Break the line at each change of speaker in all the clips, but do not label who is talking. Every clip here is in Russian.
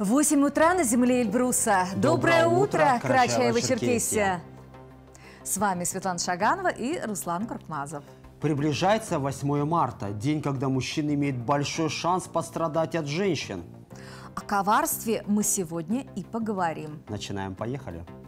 8 утра на земле Эльбруса. Доброе, Доброе утро, утро Карачаево-Черкесия. С вами Светлана Шаганова и Руслан Куркмазов.
Приближается 8 марта, день, когда мужчина имеет большой шанс пострадать от женщин.
О коварстве мы сегодня и поговорим.
Начинаем, поехали. Поехали.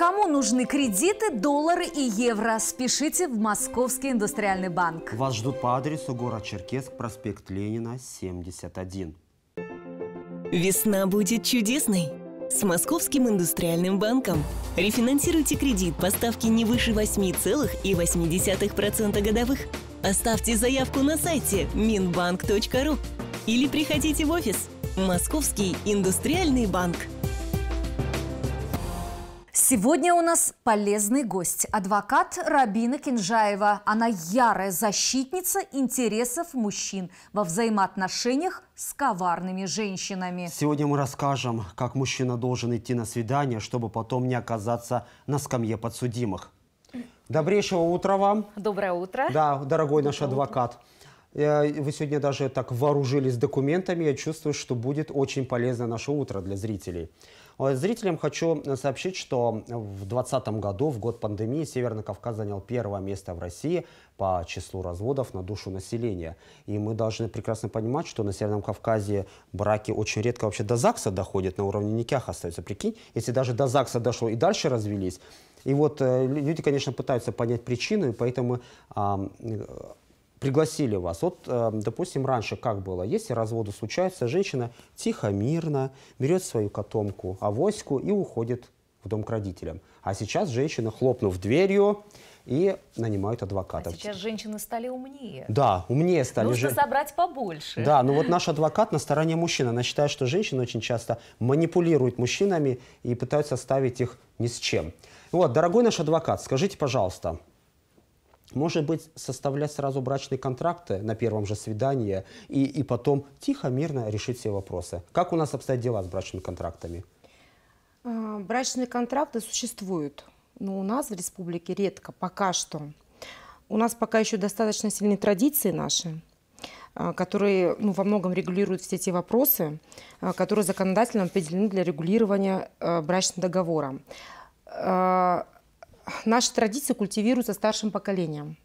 Кому нужны кредиты, доллары и евро? Спешите в Московский индустриальный банк.
Вас ждут по адресу город Черкесск, проспект Ленина, 71.
Весна будет чудесной с Московским индустриальным банком. Рефинансируйте кредит по ставке не выше 8,8% годовых. Оставьте заявку на сайте minbank.ru или приходите в офис. Московский индустриальный банк. Сегодня у нас полезный гость – адвокат Рабина Кинжаева. Она ярая защитница интересов мужчин во взаимоотношениях с коварными женщинами.
Сегодня мы расскажем, как мужчина должен идти на свидание, чтобы потом не оказаться на скамье подсудимых. Добрейшего утра вам. Доброе утро. Да, дорогой Доброе наш адвокат. Утро. Э, вы сегодня даже так вооружились документами. Я чувствую, что будет очень полезно наше утро для зрителей. Э, зрителям хочу сообщить, что в 2020 году, в год пандемии, Северный Кавказ занял первое место в России по числу разводов на душу населения. И мы должны прекрасно понимать, что на Северном Кавказе браки очень редко вообще до ЗАГСа доходят, на уровне никях остаются. Прикинь, если даже до ЗАГСа дошло и дальше развелись, и вот э, люди, конечно, пытаются понять причину, и поэтому пригласили вас. Вот, э, допустим, раньше как было? Если разводы случаются, женщина тихо, мирно берет свою котомку, авоську и уходит в дом к родителям. А сейчас женщина, хлопнув дверью, и нанимают адвокатов. А сейчас
женщины стали умнее.
Да, умнее стали. Нужно Жен...
собрать побольше. Да, но ну вот наш
адвокат на стороне мужчин. Она считает, что женщины очень часто манипулируют мужчинами и пытаются оставить их ни с чем. Вот, дорогой наш адвокат, скажите, пожалуйста, может быть, составлять сразу брачные контракты на первом же свидании и, и потом тихо, мирно решить все вопросы. Как у нас обстоят дела с брачными контрактами?
А, брачные контракты существуют, но у нас в республике редко, пока что. У нас пока еще достаточно сильные традиции наши, а, которые ну, во многом регулируют все те вопросы, а, которые законодательно определены для регулирования брачным договором наши традиции культивируются старшим поколением.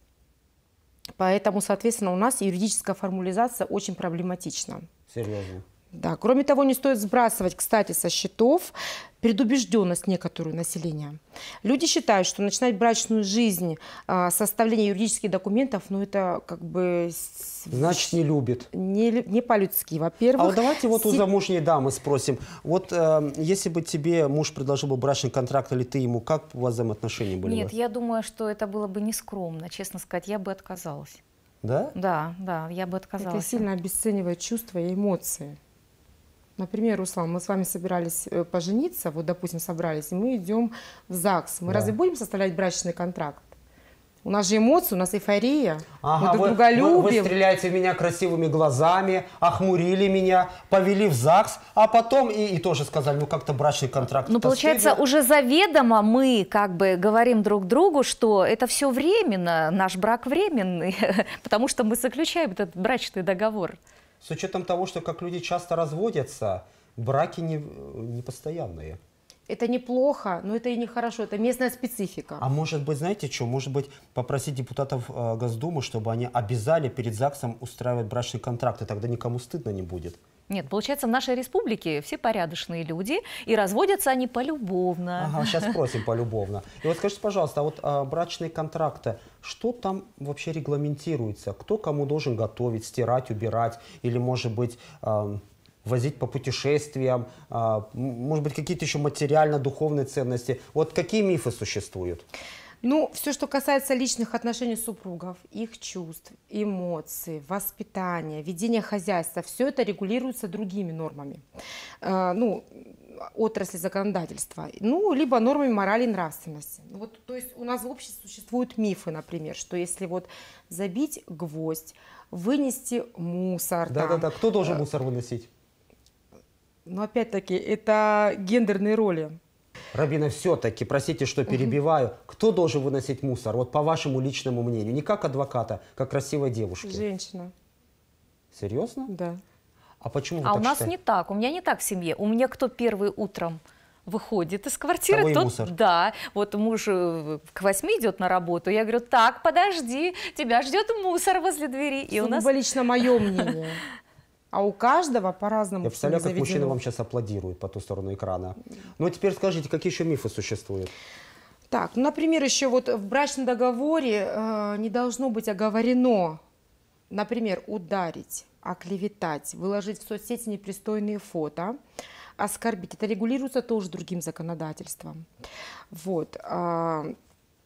Поэтому, соответственно, у нас юридическая формулизация очень проблематична. Серьезно? Да. Кроме того, не стоит сбрасывать, кстати, со счетов предубежденность некоторую населения. Люди считают, что начинать брачную жизнь, а, составление юридических документов, ну это как бы...
Значит, не любит. Не, не по-людски, во-первых. А вот давайте вот у замужней дамы спросим. Вот э, если бы тебе муж предложил бы брачный контракт, или ты ему, как у вас взаимоотношения были Нет, бы?
я думаю, что это было бы нескромно, честно сказать. Я бы отказалась. Да? Да, да, я бы отказалась. Это сильно
обесценивает
чувства и эмоции.
Например, Руслан,
мы с вами собирались
э, пожениться, вот, допустим, собрались, и мы идем в ЗАГС. Мы да. разве будем составлять брачный контракт? У нас же эмоции, у нас эйфория. Ага, мы друг вы, друга любим. Вы, вы
стреляете в меня красивыми глазами, охмурили меня, повели в ЗАГС, а потом и, и тоже сказали, ну как-то брачный контракт. Ну, получается, уже
заведомо мы как бы говорим друг другу, что это все временно, наш брак временный, потому что мы заключаем этот брачный
договор с учетом того, что как люди часто разводятся, браки не, э, не постоянные.
Это неплохо, но это и нехорошо, это местная специфика. А
может быть, знаете что, может быть, попросить депутатов э, Госдумы, чтобы они обязали перед ЗАГСом устраивать брачный контракт, и тогда никому стыдно не будет.
Нет, получается, в нашей республике все порядочные люди, и разводятся они полюбовно. Ага, сейчас
спросим полюбовно. И вот скажите, пожалуйста, а вот а, брачные контракты, что там вообще регламентируется? Кто кому должен готовить, стирать, убирать, или, может быть, а, возить по путешествиям, а, может быть, какие-то еще материально-духовные ценности? Вот какие мифы существуют? Ну,
все, что касается личных отношений супругов, их чувств, эмоций, воспитания, ведения хозяйства, все это регулируется другими нормами. Э, ну, отрасли законодательства, ну, либо нормами морали и нравственности. Ну, вот, то есть у нас в обществе существуют мифы, например, что если вот забить гвоздь, вынести мусор. Да-да-да, кто должен э,
мусор выносить?
Но ну, опять-таки, это гендерные
роли. Рабина, все-таки, простите, что перебиваю, угу. кто должен выносить мусор, вот по вашему личному мнению? Не как адвоката, как красивой девушки. Женщина. Серьезно? Да. А почему А у нас считаете? не
так, у меня не так в семье. У меня кто первый утром выходит из квартиры, Того тот, мусор. да, вот муж э, к восьми идет на работу, я говорю, так, подожди, тебя ждет мусор возле двери. И Суба у нас...
лично мое мнение. А у каждого по-разному. Я представляю, как мужчины вам
сейчас аплодируют по ту сторону экрана. Ну а теперь скажите, какие еще мифы существуют?
Так, ну, например, еще вот в брачном договоре э, не должно быть оговорено, например, ударить, оклеветать, выложить в соцсети непристойные фото, оскорбить. Это
регулируется тоже другим законодательством. Вот. Э,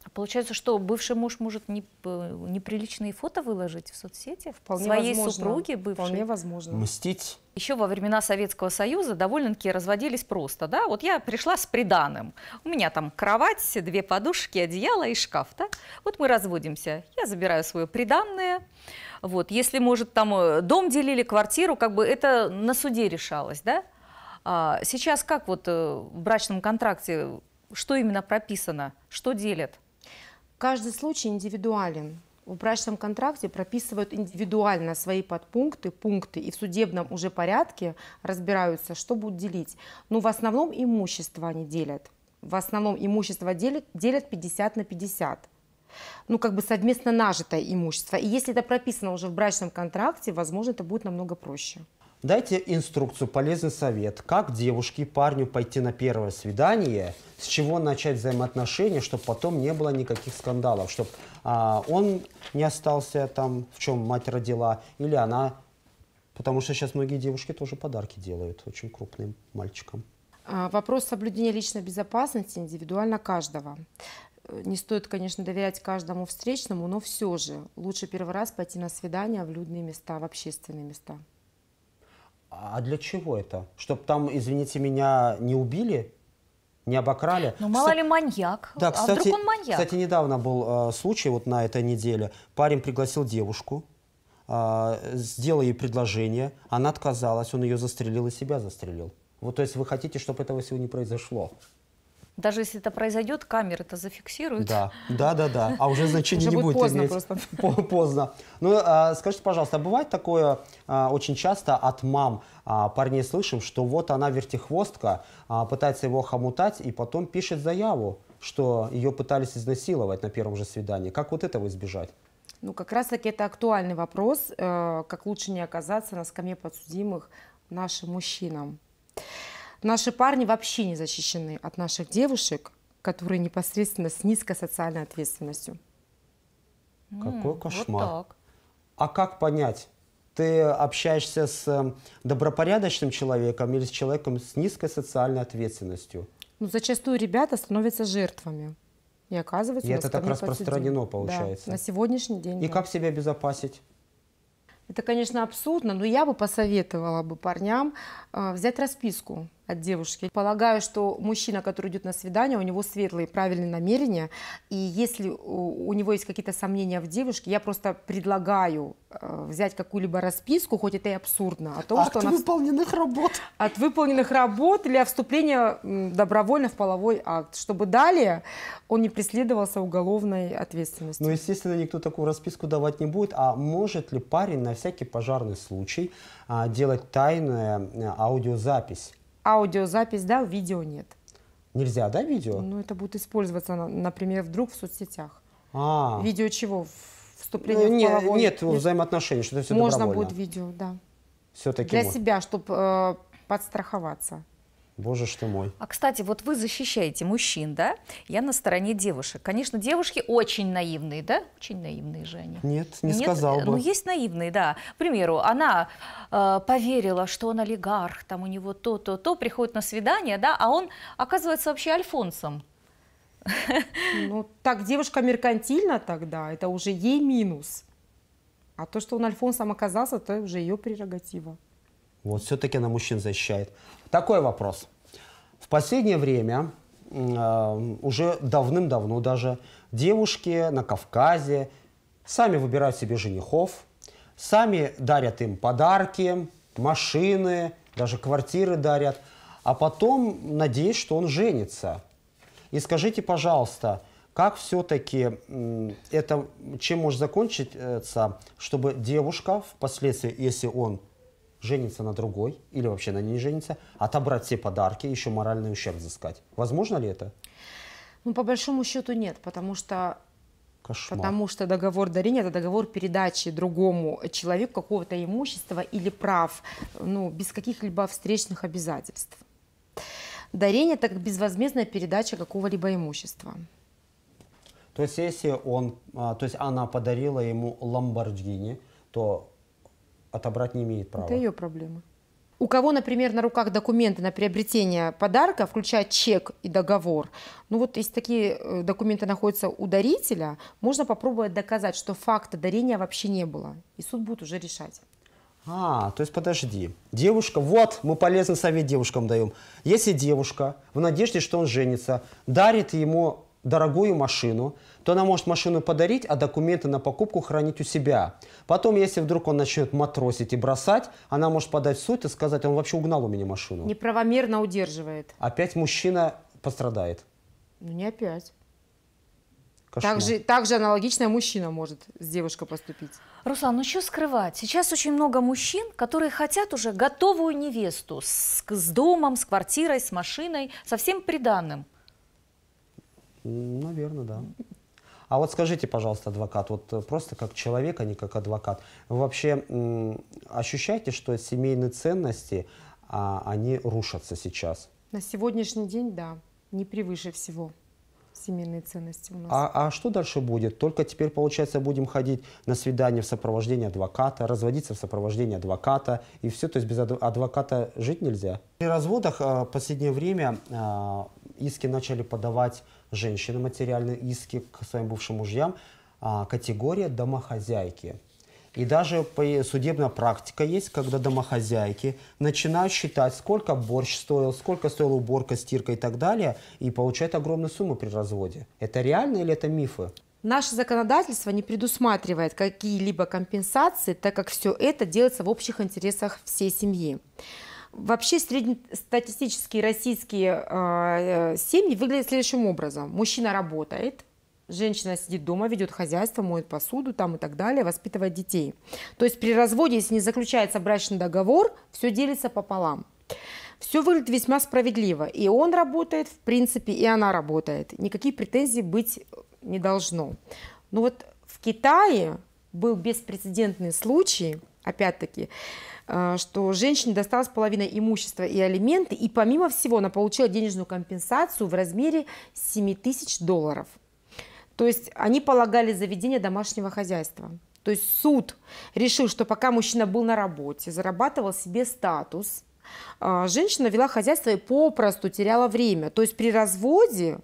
а получается, что бывший муж может не, неприличные фото выложить в соцсети вполне своей возможно. супруги бывшей? Вполне возможно. Мстить? Еще во времена Советского Союза довольно-таки разводились просто, да? Вот я пришла с приданым. У меня там кровать, две подушки, одеяло и шкаф, да? Вот мы разводимся. Я забираю свое приданное. Вот, если, может, там э, дом делили, квартиру, как бы это на суде решалось, да? А сейчас как вот э, в брачном контракте, что именно прописано, что делят?
Каждый случай индивидуален. В брачном контракте прописывают индивидуально свои подпункты, пункты, и в судебном уже порядке разбираются, что будут делить. Но ну, в основном имущество они делят. В основном имущество делят, делят 50 на 50 ну, как бы совместно нажитое имущество. И если это прописано уже в брачном контракте,
возможно, это будет намного проще. Дайте инструкцию, полезный совет, как девушке и парню пойти на первое свидание, с чего начать взаимоотношения, чтобы потом не было никаких скандалов, чтобы а, он не остался там, в чем мать родила, или она... Потому что сейчас многие девушки тоже подарки делают очень крупным мальчикам.
А, вопрос соблюдения личной безопасности индивидуально каждого. Э, не стоит, конечно, доверять каждому встречному, но все же лучше первый раз пойти на свидание в людные места, в общественные места.
А для чего это? Чтобы там, извините меня, не убили? не обокрали. Ну, мало Кста... ли
маньяк. Да, а кстати, вдруг он маньяк? Кстати,
недавно был э, случай, вот на этой неделе. Парень пригласил девушку, э, сделал ей предложение, она отказалась, он ее застрелил и себя застрелил. Вот, то есть вы хотите, чтобы этого всего не произошло?
Даже если это произойдет, камеры это зафиксируют. Да,
да, да, да. А уже значения не будет поздно иметь. Просто. Поздно. Ну, а, скажите, пожалуйста, а бывает такое а, очень часто от мам парней слышим, что вот она вертихвостка, пытается его хомутать и потом пишет заяву, что ее пытались изнасиловать на первом же свидании. Как вот этого избежать?
Ну, как раз-таки это актуальный вопрос, э, как лучше не оказаться на скамье подсудимых нашим мужчинам. Наши парни вообще не защищены от наших девушек, которые непосредственно с низкой социальной ответственностью. Какой кошмар. Вот
так. А как понять, ты общаешься с добропорядочным человеком или с человеком с низкой социальной ответственностью?
Ну, зачастую ребята становятся жертвами. И оказывается, и это так распространено получается. Да, на сегодняшний день. И да. как
себя обезопасить?
Это, конечно, абсурдно, но я бы посоветовала бы парням э, взять расписку от девушки. Полагаю, что мужчина, который идет на свидание, у него светлые, правильные намерения. И если у него есть какие-то сомнения в девушке, я просто предлагаю э, взять какую-либо расписку, хоть это и абсурдно, о том, от что... От выполненных работ. От выполненных работ для вступления добровольно в половой акт, чтобы далее он не преследовался уголовной
ответственностью. Ну, естественно, никто такую расписку давать не будет. А может ли парень на всякий пожарный случай а, делать тайную э, аудиозапись?
аудиозапись, да, видео нет.
Нельзя, да, видео?
Ну, это будет использоваться, например, вдруг в соцсетях.
А. Видео чего? Вступление ну, в половой... Нет, нет взаимоотношений, что это все Можно будет
видео, да.
Все-таки. Для можно.
себя, чтобы э, подстраховаться.
Боже что мой. А,
кстати, вот вы защищаете мужчин, да? Я на стороне девушек. Конечно, девушки очень наивные, да? Очень наивные же они.
Нет, не Нет, сказал э, бы. Ну, есть
наивные, да. К примеру, она э, поверила, что он олигарх, там у него то-то-то, приходит на свидание, да, а он оказывается вообще альфонсом. Ну, так девушка
меркантильна тогда, это уже ей минус. А то, что он альфонсом оказался, это уже ее прерогатива.
Вот, все-таки она мужчин защищает. Такой вопрос. В последнее время, э, уже давным-давно даже, девушки на Кавказе сами выбирают себе женихов, сами дарят им подарки, машины, даже квартиры дарят, а потом надеюсь, что он женится. И скажите, пожалуйста, как все-таки это, чем может закончиться, чтобы девушка впоследствии, если он Жениться на другой или вообще на ней не женится, отобрать все подарки, еще моральный ущерб взыскать. Возможно ли это?
Ну, по большому счету нет, потому что
Кошмар. Потому
что договор дарения – это договор передачи другому человеку какого-то имущества или прав, ну, без каких-либо встречных обязательств. Дарение – это как безвозмездная передача какого-либо имущества.
То есть, если он, а, то есть она подарила ему Ламборджини, то отобрать не имеет права. Это ее
проблема. У кого, например, на руках документы на приобретение подарка, включая чек и договор, ну вот если такие э, документы находятся у дарителя, можно попробовать доказать, что факта дарения вообще не было. И суд будет уже решать.
А, то есть подожди. Девушка, вот мы полезный совет девушкам даем. Если девушка в надежде, что он женится, дарит ему дорогую машину, то она может машину подарить, а документы на покупку хранить у себя. Потом, если вдруг он начнет матросить и бросать, она может подать в суд и сказать, он вообще угнал у меня машину.
Неправомерно удерживает.
Опять мужчина пострадает.
Ну не опять.
Также,
также аналогично мужчина может с девушкой поступить. Руслан, ну что скрывать? Сейчас очень много мужчин, которые хотят уже готовую невесту с, с домом, с квартирой, с машиной, со всем приданным.
Наверное, да. А вот скажите, пожалуйста, адвокат, вот э, просто как человек, а не как адвокат, вы вообще ощущаете, что семейные ценности, а, они рушатся сейчас?
На сегодняшний день, да, не превыше всего семейные ценности у нас. А,
а что дальше будет? Только теперь, получается, будем ходить на свидание в сопровождении адвоката, разводиться в сопровождении адвоката, и все, то есть без адвоката жить нельзя? При разводах э, в последнее время э, иски начали подавать женщины материальные иски к своим бывшим мужьям, а, категория домохозяйки. И даже судебная практика есть, когда домохозяйки начинают считать, сколько борщ стоил, сколько стоила уборка, стирка и так далее, и получают огромную сумму при разводе. Это реально или это мифы?
Наше законодательство не предусматривает какие-либо компенсации, так как все это делается в общих интересах всей семьи. Вообще среднестатистические российские э, семьи выглядят следующим образом. Мужчина работает, женщина сидит дома, ведет хозяйство, моет посуду там и так далее, воспитывает детей. То есть при разводе, если не заключается брачный договор, все делится пополам. Все выглядит весьма справедливо. И он работает, в принципе, и она работает. Никаких претензий быть не должно. Но вот в Китае был беспрецедентный случай, опять-таки, э, что женщине досталась половина имущества и алименты, и помимо всего она получила денежную компенсацию в размере 7 тысяч долларов. То есть они полагали заведение домашнего хозяйства. То есть суд решил, что пока мужчина был на работе, зарабатывал себе статус, э, женщина вела хозяйство и попросту теряла время. То есть при разводе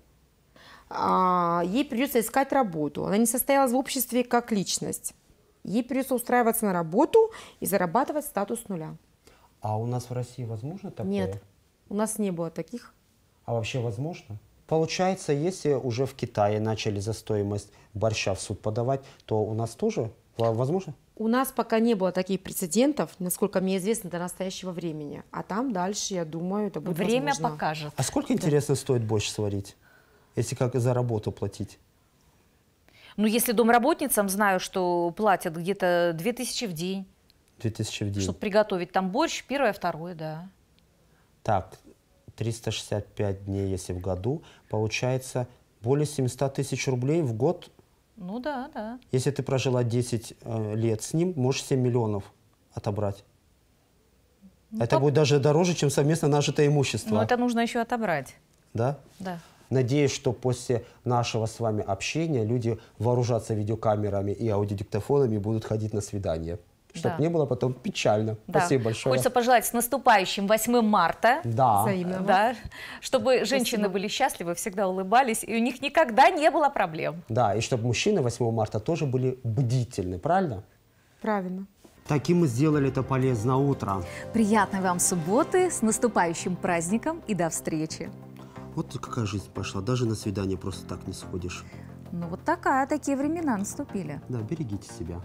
а, ей придется искать работу. Она не состоялась в обществе как личность ей придется устраиваться на работу и зарабатывать статус нуля.
А у нас в России возможно такое? Нет,
у нас не было таких.
А вообще возможно? Получается, если уже в Китае начали за стоимость борща в суд подавать, то у нас тоже возможно?
У нас пока не было таких прецедентов, насколько мне известно, до настоящего времени. А там дальше, я думаю, это будет Время возможно. покажет. А
сколько, интересно, да. стоит борщ сварить, если как за работу платить?
Ну, если домработницам знаю, что платят где-то 2000 в день.
2000 в день. Чтобы
приготовить там борщ, первое, второе, да.
Так, 365 дней, если в году, получается более 700 тысяч рублей в год.
Ну да, да.
Если ты прожила 10 э, лет с ним, можешь 7 миллионов отобрать. Ну, это по... будет даже дороже, чем совместно нажитое имущество. Но это
нужно еще отобрать. Да? Да.
Надеюсь, что после нашего с вами общения люди вооружатся видеокамерами и аудиодиктофонами и будут ходить на свидания. Чтобы да. не было потом печально. Да. Спасибо большое. Хочется
пожелать с наступающим 8 марта. Да. Да. Чтобы женщины были счастливы, всегда улыбались, и у них никогда не было проблем.
Да, и чтобы мужчины 8 марта тоже были бдительны, правильно? Правильно. Таким мы сделали это полезное утро.
Приятной вам субботы, с наступающим праздником и до встречи.
Вот какая жизнь пошла. Даже на свидание просто так не сходишь.
Ну вот такая, такие времена наступили.
Да, берегите себя.